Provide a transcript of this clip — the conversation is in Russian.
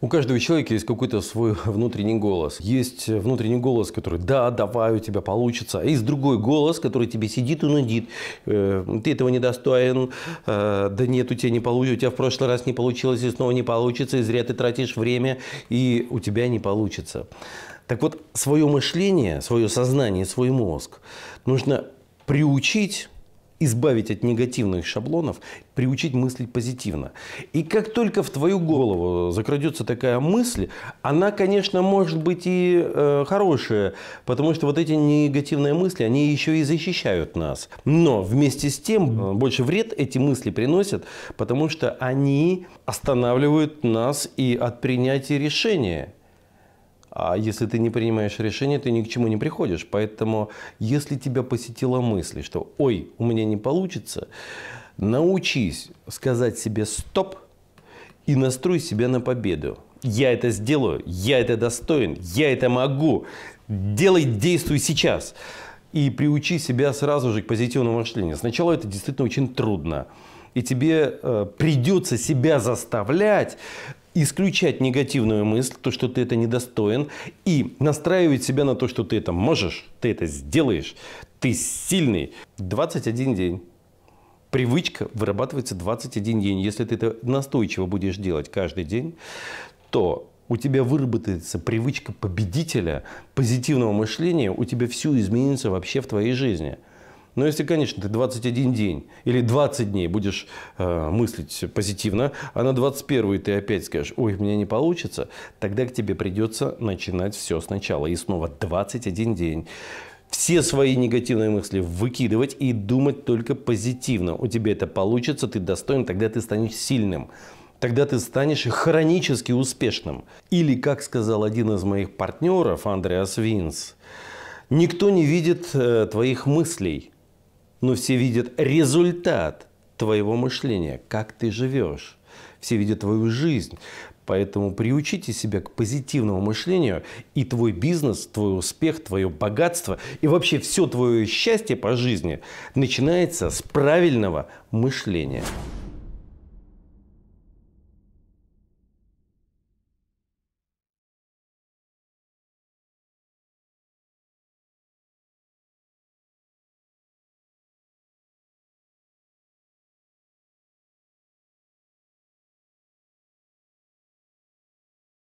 У каждого человека есть какой-то свой внутренний голос. Есть внутренний голос, который «да, давай, у тебя получится». А есть другой голос, который тебе сидит и нудит. «Э, «Ты этого недостоин, э, да нет, у тебя не получится, у тебя в прошлый раз не получилось, и снова не получится, и зря ты тратишь время, и у тебя не получится». Так вот, свое мышление, свое сознание, свой мозг нужно приучить избавить от негативных шаблонов, приучить мыслить позитивно. И как только в твою голову закрадется такая мысль, она, конечно, может быть и э, хорошая, потому что вот эти негативные мысли, они еще и защищают нас. Но вместе с тем э, больше вред эти мысли приносят, потому что они останавливают нас и от принятия решения. А если ты не принимаешь решение, ты ни к чему не приходишь. Поэтому, если тебя посетила мысль, что «Ой, у меня не получится», научись сказать себе «Стоп» и настрой себя на победу. Я это сделаю, я это достоин, я это могу. Делай, действуй сейчас. И приучи себя сразу же к позитивному мышлению. Сначала это действительно очень трудно и тебе э, придется себя заставлять исключать негативную мысль, то, что ты это недостоин, и настраивать себя на то, что ты это можешь, ты это сделаешь, ты сильный. 21 день. Привычка вырабатывается 21 день. Если ты это настойчиво будешь делать каждый день, то у тебя выработается привычка победителя, позитивного мышления, у тебя все изменится вообще в твоей жизни. Но если, конечно, ты 21 день или 20 дней будешь э, мыслить позитивно, а на 21 ты опять скажешь, ой, у меня не получится, тогда к тебе придется начинать все сначала. И снова 21 день. Все свои негативные мысли выкидывать и думать только позитивно. У тебя это получится, ты достоин, тогда ты станешь сильным тогда ты станешь хронически успешным. Или, как сказал один из моих партнеров, Андреас Винс, никто не видит э, твоих мыслей, но все видят результат твоего мышления, как ты живешь. Все видят твою жизнь. Поэтому приучите себя к позитивному мышлению, и твой бизнес, твой успех, твое богатство и вообще все твое счастье по жизни начинается с правильного мышления.